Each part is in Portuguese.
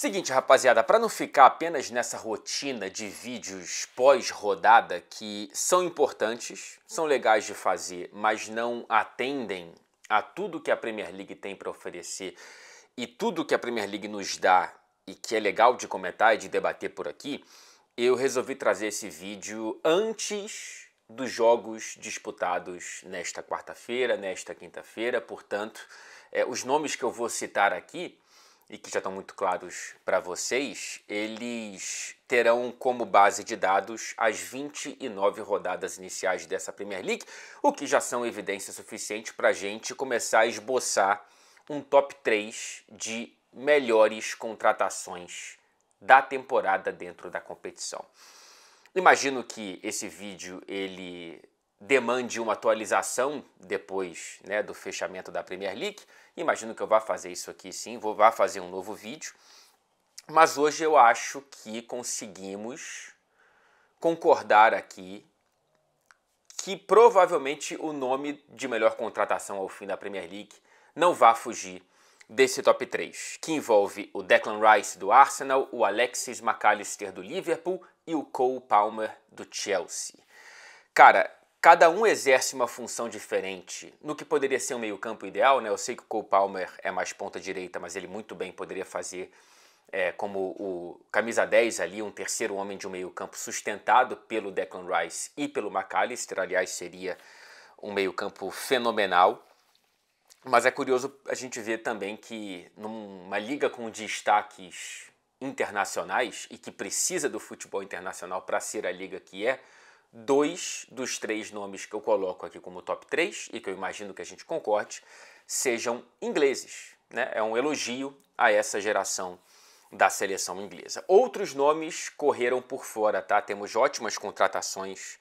Seguinte, rapaziada, para não ficar apenas nessa rotina de vídeos pós-rodada que são importantes, são legais de fazer, mas não atendem a tudo que a Premier League tem para oferecer e tudo que a Premier League nos dá e que é legal de comentar e de debater por aqui, eu resolvi trazer esse vídeo antes dos jogos disputados nesta quarta-feira, nesta quinta-feira, portanto, é, os nomes que eu vou citar aqui e que já estão muito claros para vocês, eles terão como base de dados as 29 rodadas iniciais dessa Premier League, o que já são evidências suficientes para a gente começar a esboçar um top 3 de melhores contratações da temporada dentro da competição. Imagino que esse vídeo ele demande uma atualização depois né, do fechamento da Premier League, Imagino que eu vá fazer isso aqui sim, vou vá fazer um novo vídeo. Mas hoje eu acho que conseguimos concordar aqui que provavelmente o nome de melhor contratação ao fim da Premier League não vá fugir desse top 3, que envolve o Declan Rice do Arsenal, o Alexis McAllister do Liverpool e o Cole Palmer do Chelsea. Cara, Cada um exerce uma função diferente. No que poderia ser um meio-campo ideal, né? Eu sei que o Cole Palmer é mais ponta direita, mas ele muito bem poderia fazer é, como o camisa 10 ali, um terceiro homem de um meio-campo sustentado pelo Declan Rice e pelo McAllister, aliás, seria um meio-campo fenomenal. Mas é curioso a gente ver também que numa liga com destaques internacionais e que precisa do futebol internacional para ser a liga que é, dois dos três nomes que eu coloco aqui como top 3 e que eu imagino que a gente concorde sejam ingleses. Né? É um elogio a essa geração da seleção inglesa. Outros nomes correram por fora, tá? Temos ótimas contratações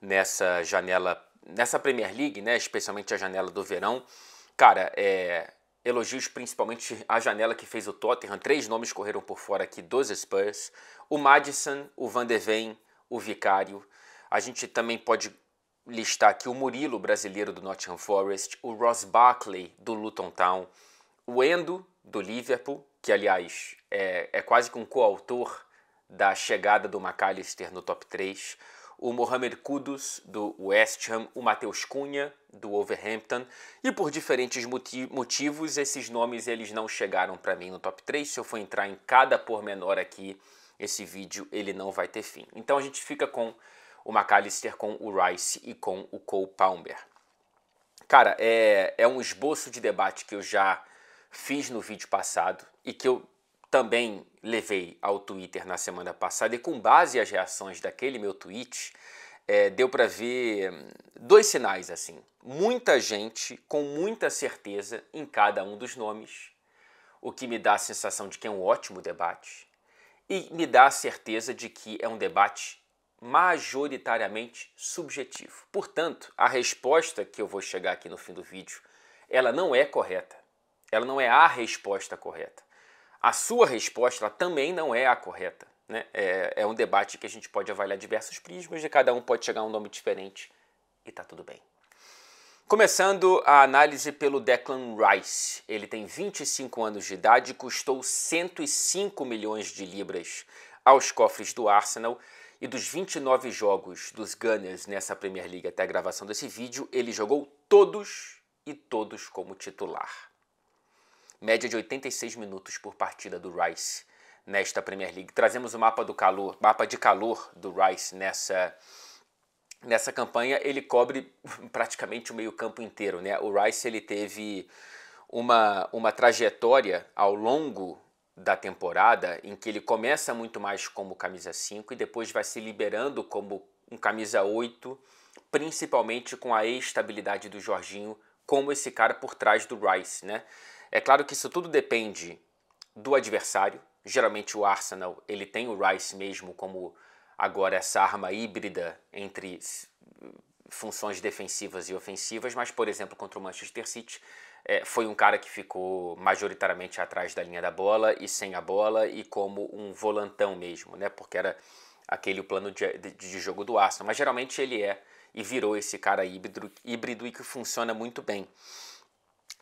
nessa janela, nessa Premier League, né? Especialmente a janela do verão. Cara, é, elogios principalmente à janela que fez o Tottenham. Três nomes correram por fora aqui dos Spurs: o Madison, o Van de Ven, o Vicário. A gente também pode listar aqui o Murilo, brasileiro do Nottingham Forest, o Ross Barkley, do Luton Town, o Endo, do Liverpool, que aliás é, é quase que um coautor da chegada do McAllister no top 3, o Mohamed Kudus, do West Ham, o Matheus Cunha, do Wolverhampton, e por diferentes motivos esses nomes eles não chegaram para mim no top 3, se eu for entrar em cada pormenor aqui, esse vídeo ele não vai ter fim. Então a gente fica com o McAllister com o Rice e com o Cole Palmer. Cara, é, é um esboço de debate que eu já fiz no vídeo passado e que eu também levei ao Twitter na semana passada e com base as reações daquele meu tweet, é, deu para ver dois sinais assim. Muita gente com muita certeza em cada um dos nomes, o que me dá a sensação de que é um ótimo debate e me dá a certeza de que é um debate majoritariamente subjetivo. Portanto, a resposta que eu vou chegar aqui no fim do vídeo, ela não é correta. Ela não é a resposta correta. A sua resposta também não é a correta. Né? É, é um debate que a gente pode avaliar diversos prismas e cada um pode chegar a um nome diferente e tá tudo bem. Começando a análise pelo Declan Rice. Ele tem 25 anos de idade e custou 105 milhões de libras aos cofres do Arsenal e dos 29 jogos dos Gunners nessa Premier League até a gravação desse vídeo, ele jogou todos e todos como titular. Média de 86 minutos por partida do Rice nesta Premier League. Trazemos o mapa do calor, mapa de calor do Rice nessa nessa campanha, ele cobre praticamente o meio-campo inteiro, né? O Rice ele teve uma, uma trajetória ao longo da temporada em que ele começa muito mais como camisa 5 e depois vai se liberando como um camisa 8, principalmente com a estabilidade do Jorginho como esse cara por trás do Rice, né? É claro que isso tudo depende do adversário. Geralmente o Arsenal, ele tem o Rice mesmo como agora essa arma híbrida entre funções defensivas e ofensivas, mas por exemplo, contra o Manchester City, é, foi um cara que ficou majoritariamente atrás da linha da bola e sem a bola e como um volantão mesmo, né? Porque era aquele o plano de, de, jogo do Arsenal. Mas geralmente ele é e virou esse cara híbrido, híbrido e que funciona muito bem.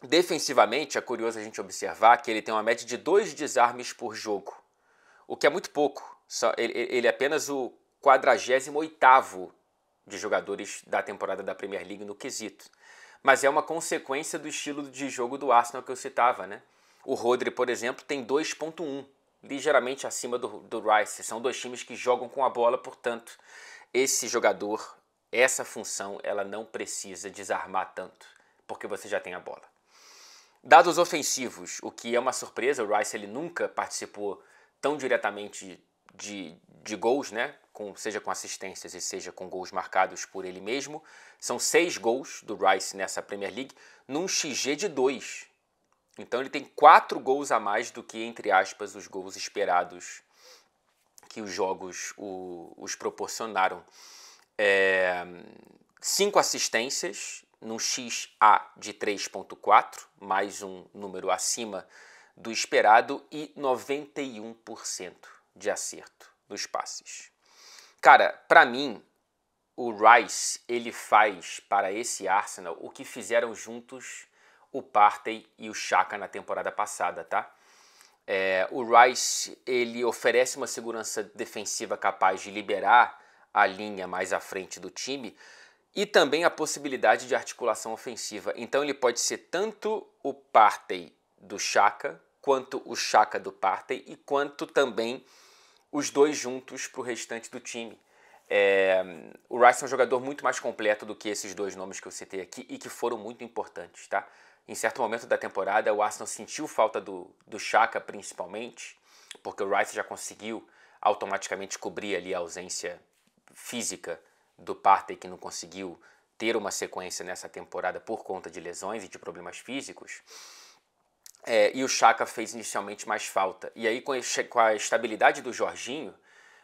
Defensivamente, é curioso a gente observar que ele tem uma média de dois desarmes por jogo, o que é muito pouco. Só, ele, ele é apenas o 48 de jogadores da temporada da Premier League no quesito mas é uma consequência do estilo de jogo do Arsenal que eu citava, né? O Rodri, por exemplo, tem 2.1, ligeiramente acima do, do Rice. São dois times que jogam com a bola, portanto, esse jogador, essa função, ela não precisa desarmar tanto, porque você já tem a bola. Dados ofensivos, o que é uma surpresa, o Rice ele nunca participou tão diretamente de, de gols, né? com, seja com assistências e seja com gols marcados por ele mesmo. São seis gols do Rice nessa Premier League, num XG de dois. Então ele tem quatro gols a mais do que, entre aspas, os gols esperados que os jogos o, os proporcionaram. É, cinco assistências num XA de 3,4, mais um número acima do esperado, e 91% de acerto nos passes. Cara, para mim, o Rice ele faz para esse Arsenal o que fizeram juntos o Partey e o Chaka na temporada passada, tá? É, o Rice ele oferece uma segurança defensiva capaz de liberar a linha mais à frente do time e também a possibilidade de articulação ofensiva. Então ele pode ser tanto o Partey do Chaka quanto o Chaka do Partey e quanto também os dois juntos para o restante do time. É, o Rice é um jogador muito mais completo do que esses dois nomes que eu citei aqui e que foram muito importantes, tá? Em certo momento da temporada, o Arsenal sentiu falta do, do Chaka, principalmente, porque o Rice já conseguiu automaticamente cobrir ali a ausência física do Partey, que não conseguiu ter uma sequência nessa temporada por conta de lesões e de problemas físicos. É, e o Chaka fez inicialmente mais falta. E aí, com a estabilidade do Jorginho,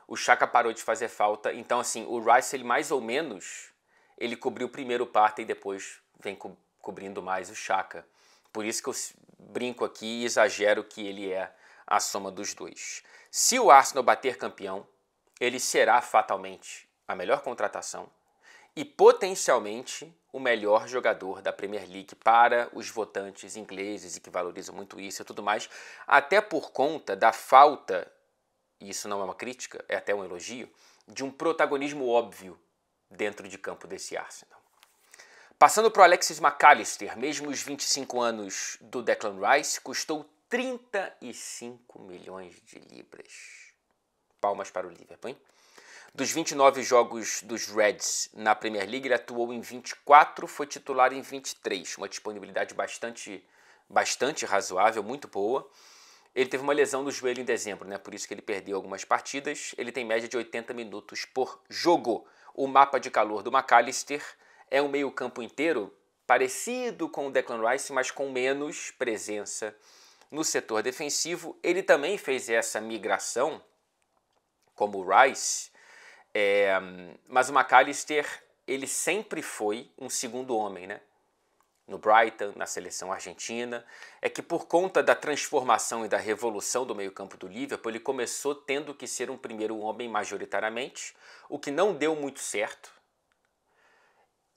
o Chaka parou de fazer falta. Então, assim, o Rice, ele mais ou menos, ele cobriu primeiro parte e depois vem co cobrindo mais o Chaka. Por isso que eu brinco aqui e exagero que ele é a soma dos dois. Se o Arsenal bater campeão, ele será fatalmente a melhor contratação e potencialmente o melhor jogador da Premier League para os votantes ingleses e que valorizam muito isso e tudo mais, até por conta da falta, e isso não é uma crítica, é até um elogio, de um protagonismo óbvio dentro de campo desse Arsenal. Passando para o Alexis McAllister, mesmo os 25 anos do Declan Rice, custou 35 milhões de libras. Palmas para o Liverpool, hein? Dos 29 jogos dos Reds na Premier League, ele atuou em 24, foi titular em 23, uma disponibilidade bastante, bastante razoável, muito boa. Ele teve uma lesão no joelho em dezembro, né? Por isso que ele perdeu algumas partidas. Ele tem média de 80 minutos por jogo. O mapa de calor do McAllister é um meio-campo inteiro parecido com o Declan Rice, mas com menos presença no setor defensivo. Ele também fez essa migração, como o Rice, é, mas o McAllister, ele sempre foi um segundo homem, né? No Brighton, na seleção argentina. É que por conta da transformação e da revolução do meio-campo do Liverpool, ele começou tendo que ser um primeiro homem majoritariamente, o que não deu muito certo.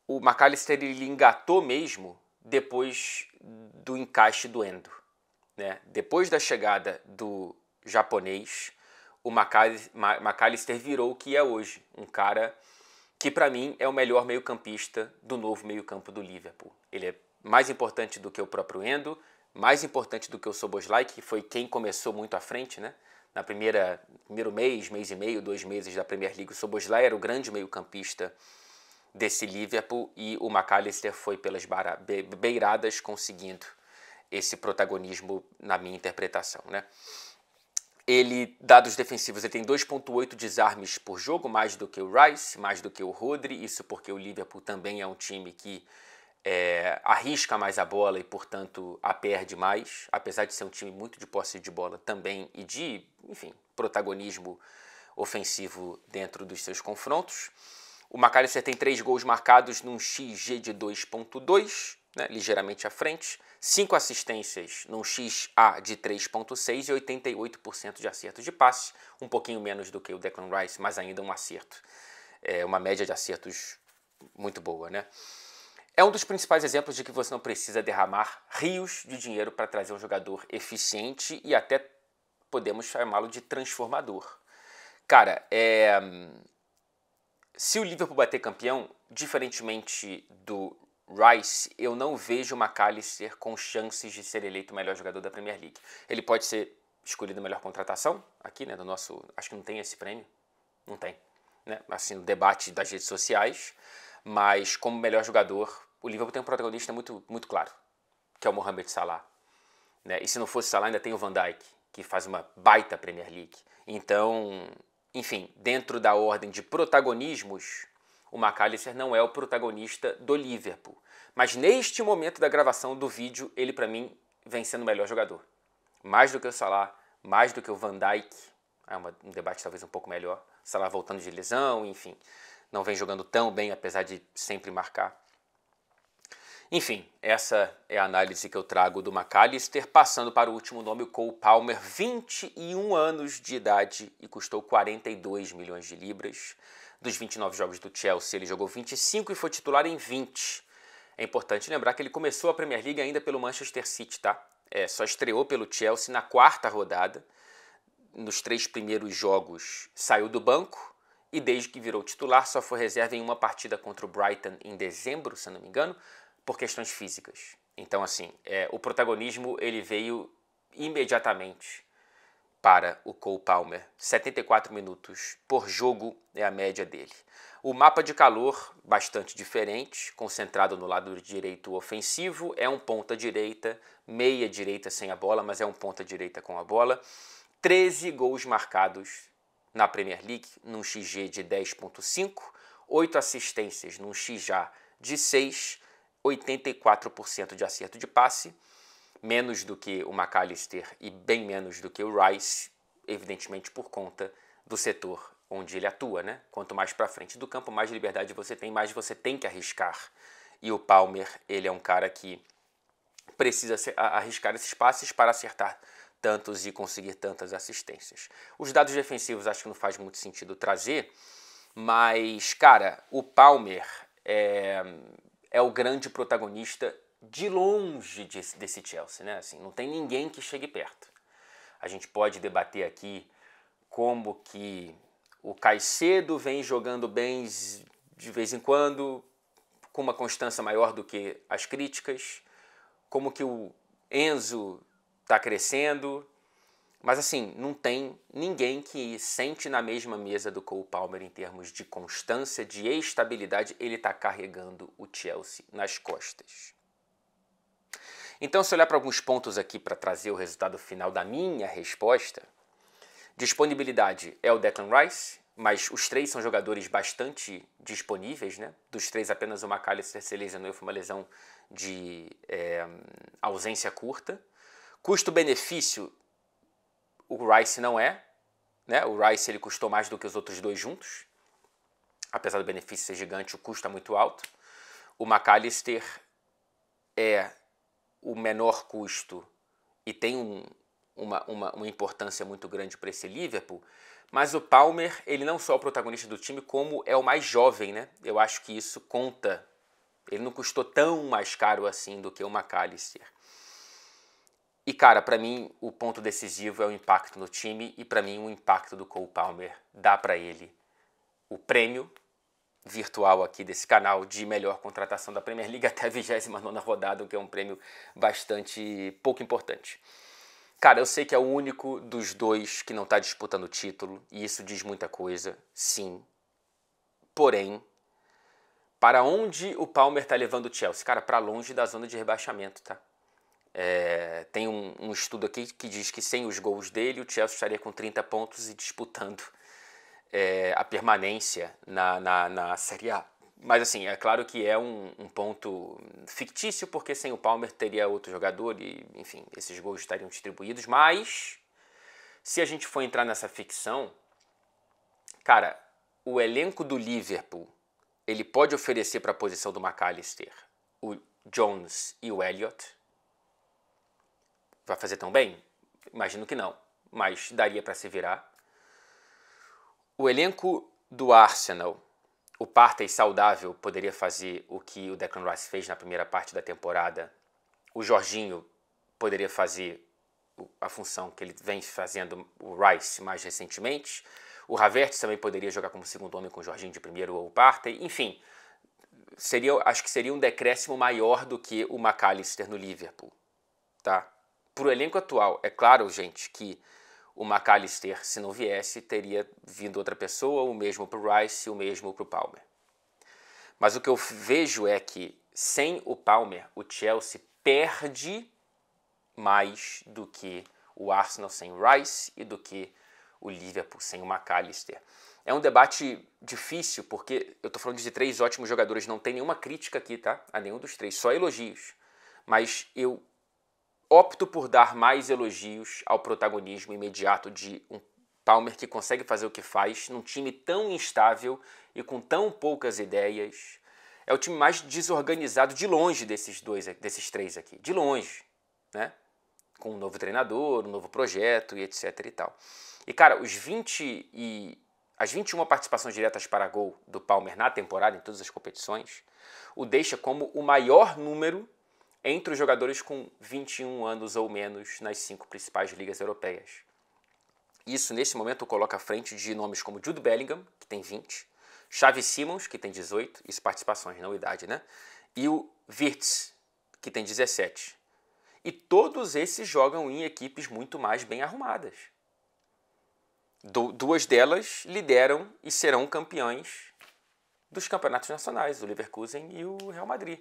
O McAllister ele engatou mesmo depois do encaixe do Endo. Né? Depois da chegada do japonês, o McAllister virou o que é hoje, um cara que para mim é o melhor meio-campista do novo meio-campo do Liverpool. Ele é mais importante do que o próprio Endo, mais importante do que o Soboslai, que foi quem começou muito à frente, né? Na primeira primeiro mês, mês e meio, dois meses da Premier League, o Soboslai era o grande meio-campista desse Liverpool e o McAllister foi pelas beiradas conseguindo esse protagonismo na minha interpretação, né? Ele, dados defensivos, ele tem 2.8 desarmes por jogo, mais do que o Rice, mais do que o Rodri, isso porque o Liverpool também é um time que é, arrisca mais a bola e, portanto, a perde mais, apesar de ser um time muito de posse de bola também e de, enfim, protagonismo ofensivo dentro dos seus confrontos. O McAllister tem três gols marcados num XG de 2.2, né, ligeiramente à frente, 5 assistências num XA de 3,6 e 88% de acerto de passe, um pouquinho menos do que o Declan Rice, mas ainda um acerto, é, uma média de acertos muito boa. Né? É um dos principais exemplos de que você não precisa derramar rios de dinheiro para trazer um jogador eficiente e até podemos chamá-lo de transformador. Cara, é... se o Liverpool bater campeão, diferentemente do Rice, eu não vejo o McAllister com chances de ser eleito o melhor jogador da Premier League. Ele pode ser escolhido a melhor contratação aqui, né, do nosso, acho que não tem esse prêmio. Não tem, né? Assim, no debate das redes sociais, mas como melhor jogador, o Liverpool tem um protagonista muito muito claro, que é o Mohamed Salah, né? E se não fosse Salah, ainda tem o Van Dijk, que faz uma baita Premier League. Então, enfim, dentro da ordem de protagonismos, o McAllister não é o protagonista do Liverpool. Mas neste momento da gravação do vídeo, ele para mim vem sendo o melhor jogador. Mais do que o Salah, mais do que o Van Dijk. É um debate talvez um pouco melhor. O Salah voltando de lesão, enfim. Não vem jogando tão bem, apesar de sempre marcar. Enfim, essa é a análise que eu trago do McAllister, passando para o último nome, o Cole Palmer, 21 anos de idade e custou 42 milhões de libras. Dos 29 jogos do Chelsea, ele jogou 25 e foi titular em 20. É importante lembrar que ele começou a Premier League ainda pelo Manchester City, tá? É, só estreou pelo Chelsea na quarta rodada. Nos três primeiros jogos saiu do banco e desde que virou titular só foi reserva em uma partida contra o Brighton em dezembro, se não me engano, por questões físicas. Então, assim, é, o protagonismo ele veio imediatamente para o Cole Palmer. 74 minutos por jogo é a média dele. O mapa de calor, bastante diferente, concentrado no lado direito ofensivo, é um ponta direita, meia direita sem a bola, mas é um ponta direita com a bola. 13 gols marcados na Premier League, num XG de 10.5, 8 assistências num XA de 6, 84% de acerto de passe menos do que o McAllister e bem menos do que o Rice, evidentemente por conta do setor onde ele atua, né? Quanto mais para frente do campo, mais liberdade você tem, mais você tem que arriscar. E o Palmer, ele é um cara que precisa arriscar esses passes para acertar tantos e conseguir tantas assistências. Os dados defensivos acho que não faz muito sentido trazer, mas, cara, o Palmer é, é o grande protagonista de longe desse, desse Chelsea, né? Assim, não tem ninguém que chegue perto. A gente pode debater aqui como que o Caicedo vem jogando bem de vez em quando, com uma constância maior do que as críticas, como que o Enzo está crescendo, mas assim, não tem ninguém que sente na mesma mesa do Cole Palmer em termos de constância, de estabilidade, ele está carregando o Chelsea nas costas. Então, se olhar para alguns pontos aqui para trazer o resultado final da minha resposta, disponibilidade é o Declan Rice, mas os três são jogadores bastante disponíveis, né? Dos três, apenas o McAllister se lesionou e foi uma lesão de é, ausência curta. Custo-benefício, o Rice não é, né? O Rice ele custou mais do que os outros dois juntos, apesar do benefício ser gigante, o custo é muito alto. O McAllister é o menor custo e tem um, uma, uma, uma, importância muito grande para esse Liverpool. Mas o Palmer, ele não só é o protagonista do time, como é o mais jovem, né? Eu acho que isso conta. Ele não custou tão mais caro assim do que o McAllister. E cara, para mim o ponto decisivo é o impacto no time e para mim o impacto do Cole Palmer dá para ele o prêmio virtual aqui desse canal de melhor contratação da Premier League até a 29 rodada, o que é um prêmio bastante pouco importante. Cara, eu sei que é o único dos dois que não está disputando o título, e isso diz muita coisa, sim. Porém, para onde o Palmer está levando o Chelsea? Cara, para longe da zona de rebaixamento, tá? É, tem um, um estudo aqui que diz que sem os gols dele, o Chelsea estaria com 30 pontos e disputando é, a permanência na, na, na, Série A. Mas assim, é claro que é um, um, ponto fictício, porque sem o Palmer teria outro jogador e, enfim, esses gols estariam distribuídos, mas se a gente for entrar nessa ficção, cara, o elenco do Liverpool, ele pode oferecer para a posição do McAllister o Jones e o Elliott. Vai fazer tão bem? Imagino que não, mas daria para se virar. O elenco do Arsenal, o Partey saudável poderia fazer o que o Declan Rice fez na primeira parte da temporada. O Jorginho poderia fazer a função que ele vem fazendo o Rice mais recentemente. O Havertz também poderia jogar como segundo homem com o Jorginho de primeiro ou o Partey. Enfim, seria, acho que seria um decréscimo maior do que o McAllister no Liverpool. Tá? Para o elenco atual, é claro, gente, que o McAllister, se não viesse, teria vindo outra pessoa, o mesmo para o Rice, o mesmo para o Palmer. Mas o que eu vejo é que sem o Palmer, o Chelsea perde mais do que o Arsenal sem Rice e do que o Liverpool sem o McAllister. É um debate difícil porque eu estou falando de três ótimos jogadores, não tem nenhuma crítica aqui, tá? A nenhum dos três, só elogios. Mas eu opto por dar mais elogios ao protagonismo imediato de um Palmer que consegue fazer o que faz num time tão instável e com tão poucas ideias. É o time mais desorganizado de longe desses dois, desses três aqui, de longe, né? Com um novo treinador, um novo projeto e etc e tal. E cara, os 20 e as 21 participações diretas para gol do Palmer na temporada em todas as competições o deixa como o maior número entre os jogadores com 21 anos ou menos nas cinco principais ligas europeias. Isso, nesse momento, coloca à frente de nomes como Jude Bellingham, que tem 20, Xavi Simons, que tem 18, isso participações, não idade, né? E o Virts, que tem 17. E todos esses jogam em equipes muito mais bem arrumadas. Du duas delas lideram e serão campeões dos campeonatos nacionais, o Leverkusen e o Real Madrid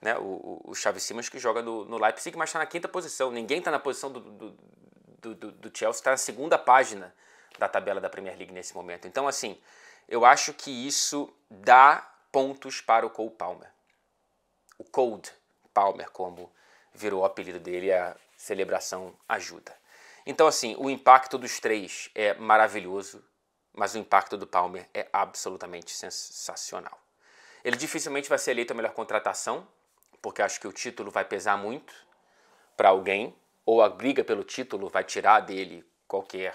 né, o, o Xavi Simas que joga no, no Leipzig, mas está na quinta posição. Ninguém está na posição do, do, do, do Chelsea, está na segunda página da tabela da Premier League nesse momento. Então, assim, eu acho que isso dá pontos para o Cole Palmer. O Cold Palmer, como virou o apelido dele, a celebração ajuda. Então, assim, o impacto dos três é maravilhoso, mas o impacto do Palmer é absolutamente sensacional. Ele dificilmente vai ser eleito a melhor contratação porque acho que o título vai pesar muito para alguém, ou a briga pelo título vai tirar dele qualquer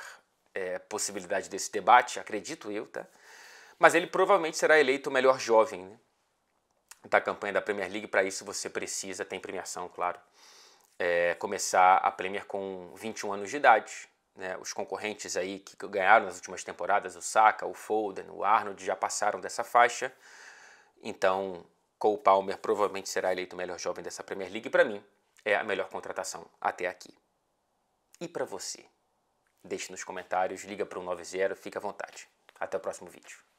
é, possibilidade desse debate, acredito eu, tá? Mas ele provavelmente será eleito o melhor jovem né? da campanha da Premier League. Para isso você precisa, tem premiação, claro, é, começar a Premier com 21 anos de idade. Né? Os concorrentes aí que ganharam nas últimas temporadas, o Saka, o Foden, o Arnold, já passaram dessa faixa. Então, Cole Palmer provavelmente será eleito o melhor jovem dessa Premier League e para mim é a melhor contratação até aqui. E para você? Deixe nos comentários, liga para o 90, fica à vontade. Até o próximo vídeo.